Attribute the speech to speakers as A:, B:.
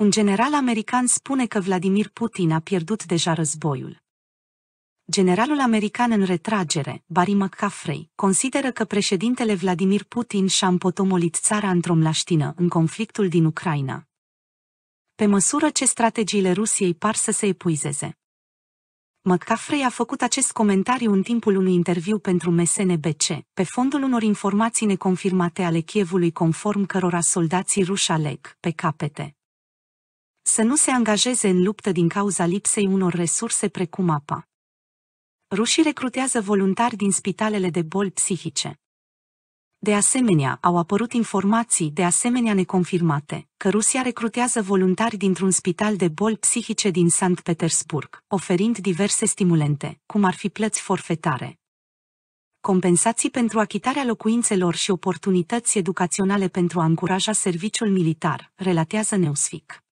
A: Un general american spune că Vladimir Putin a pierdut deja războiul. Generalul american în retragere, Barry McCaffrey, consideră că președintele Vladimir Putin și-a împotomolit țara într-o mlaștină în conflictul din Ucraina. Pe măsură ce strategiile Rusiei par să se epuizeze. McCaffrey a făcut acest comentariu în timpul unui interviu pentru MSNBC, pe fondul unor informații neconfirmate ale Chievului conform cărora soldații ruși aleg, pe capete, să nu se angajeze în luptă din cauza lipsei unor resurse precum apa. Rușii recrutează voluntari din spitalele de boli psihice. De asemenea, au apărut informații de asemenea neconfirmate că Rusia recrutează voluntari dintr-un spital de boli psihice din Sankt Petersburg, oferind diverse stimulente, cum ar fi plăți forfetare, compensații pentru achitarea locuințelor și oportunități educaționale pentru a încuraja serviciul militar, relatează Neusfic.